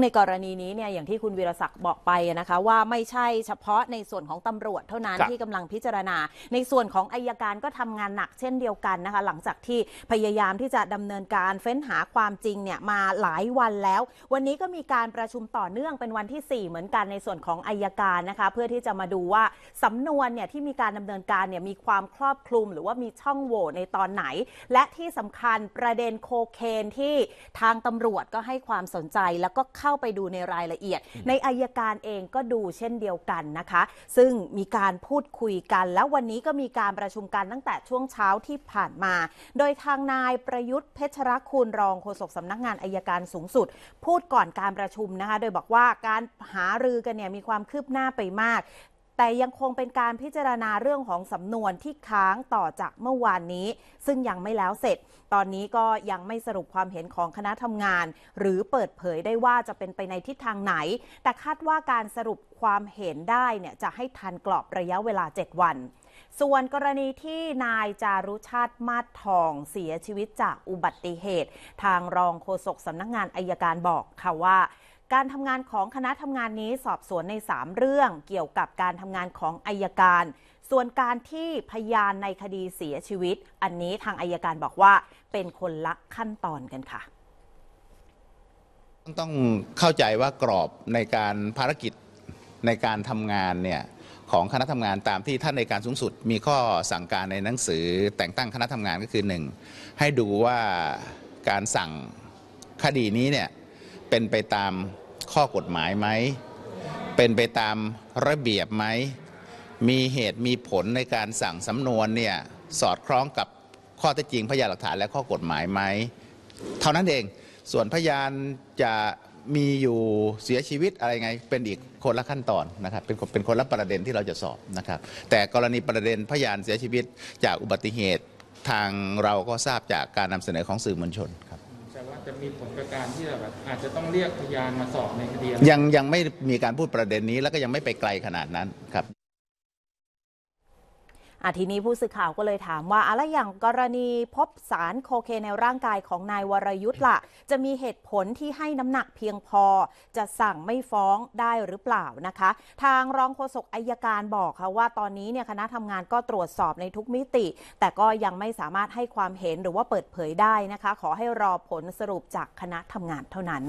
ในกรณีนี้เนี่ยอย่างที่คุณวีรศักดิ์บอกไปนะคะว่าไม่ใช่เฉพาะในส่วนของตำรวจเท่านั้นที่กำลังพิจารณา ในส่วนของอายการก็ทำงานหนัก เช่นเดียวกันนะคะหลังจากที่พยายามที่จะดำเนินการเฟ้นหาความจริงเนี่ยมาหลายวันแล้ว วันนี้ก็มีการประชุมต่อเนื่องเป็นวันที่ 4 เหมือนกัน ในส่วนของอายการนะคะ เพื่อที่จะมาดูว่าสำนวนเนี่ยที่มีการดำเนินการเนี่ยมีความครอบคลุม หรือว่ามีช่องโหว่ในตอนไหน และที่สำคัญประเด็นโคเคนที่ทางตำรวจก็ให้ความสนใจแล้วก็เข้าไปดูในรายละเอียดในอายการเองก็ดูเช่นเดียวกันนะคะ ซึ่งมีการพูดคุยกัน แล้ววันนี้ก็มีการประชุมกันตั้งแต่ช่วงเช้าที่ผ่านมา โดยทางนายประยุทธ์เพชรคุณรองโฆษกสำนักงานอายการสูงสุด พูดก่อนการประชุมนะคะโดยบอกว่าการหารือกันเนี่ยมีความคืบหน้าไปมากแต่ยังคงเป็นการพิจารณาเรื่องของสำนวนที่ค้างต่อจากเมื่อวานนี้ ซึ่งยังไม่แล้วเสร็จ ตอนนี้ก็ยังไม่สรุปความเห็นของคณะทำงาน หรือเปิดเผยได้ว่าจะเป็นไปในทิศทางไหน แต่คาดว่าการสรุปความเห็นได้เนี่ยจะให้ทันกรอบระยะเวลา 7 วัน ส่วนกรณีที่นายจารุชาติมาศทองเสียชีวิตจาก อุบัติเหตุ ทางรองโฆษกสำนักงานอายการบอกค่ะว่าการทำงานของคณะทำงานนี้สอบสวนใน 3 เรื่องเกี่ยวกับการทำงานของอายการ ส่วนการที่พยานในคดีเสียชีวิต อันนี้ทางอายการบอกว่าเป็นคนละขั้นตอนกันค่ะต้องเข้าใจว่ากรอบในการภารกิจในการทำงานเนี่ยของคณะทำงานตามที่ท่านในการสูงสุดมีข้อสั่งการในหนังสือแต่งตั้งคณะทำงานก็คือ1ให้ดูว่าการสั่งคดีนี้เนี่ยเป็นไปตามข้อกฎหมายไหม เป็นไปตามระเบียบไหมมีเหตุมีผลในการสั่งสำนวนเนี่ยสอดคล้องกับข้อเท็จจริงพยานหลักฐานและข้อกฎหมายไหมเท่านั้นเองส่วนพยานจะมีอยู่เสียชีวิตอะไรไงเป็นอีกคนละขั้นตอนนะครับ เป็นเป็นคนละประเด็นที่เราจะสอบนะครับแต่กรณีประเด็นพยานเสียชีวิตจากอุบัติเหตุทางเราก็ทราบจากการนำเสนอของสื่อมวลชนครับจะมีผลกระการที่แบบอาจจะต้องเรียกพยานมาสอบในคดียังยังไม่มีการพูดประเด็นนี้แล้วก็ยังไม่ไปไกลขนาดนั้นครับอาทีนี้ผู้สื่อข่าวก็เลยถามว่าอะไรอย่างกรณีพบสารโคเคนในร่างกายของนายวรยุทธ์ละ่ะ จะมีเหตุผลที่ให้น้ำหนักเพียงพอ จะสั่งไม่ฟ้องได้หรือเปล่านะคะ ทางรองโฆษกอายการบอกค่ะว่าตอนนี้เนี่ยคณะทำงานก็ตรวจสอบในทุกมิติ แต่ก็ยังไม่สามารถให้ความเห็นหรือว่าเปิดเผยได้นะคะ ขอให้รอผลสรุปจากคณะทำงานเท่านั้น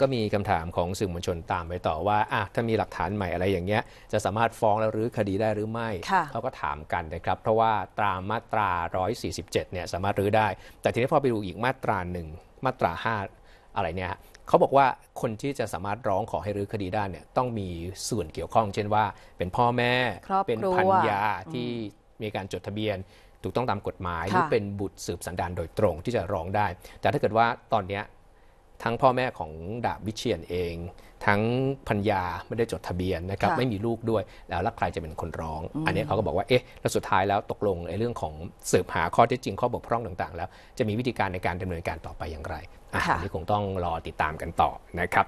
ก็มีคำถามของสื่อมวลชนตามไปต่อว่า อ่ะถ้ามีหลักฐานใหม่อะไรอย่างเงี้ย จะสามารถฟ้องแล้วรื้อคดีได้หรือไม่ เขาก็ถามกันนะครับ เพราะว่าตามาตรา 147 เนี่ยสามารถรื้อได้ แต่ทีนี้พอไปดูอีกมาตราหนึ่งมาตรา 5 อะไรเนี่ยเขาบอกว่าคนที่จะสามารถร้องขอให้รื้อคดีได้เนี่ยต้องมีส่วนเกี่ยวข้อง เช่นว่า เป็นพ่อแม่ เป็นพันยาที่มีการจดทะเบียนถูกต้องตามกฎหมายหรือเป็นบุตรสืบสันดานโดยตรงที่จะร้องได้ แต่ถ้าเกิดว่าตอนนี้ทั้งพ่อแม่ของดาบวิเชียนเอง ทั้งพัญญาไม่ได้จดทะเบียนนะครับไม่มีลูกด้วยแล้วลใครจะเป็นคนร้อง อันนี้เขาก็บอกว่าเอ๊ะแล้วสุดท้ายแล้วตกลงในเรื่องของสืบหาข้อเท็จจริง ข้อบกพร่องต่างๆแล้วจะมีวิธีการในการดำเนินการต่อไปอย่างไรออันนี้คงต้องรอติดตามกันต่อนะครับ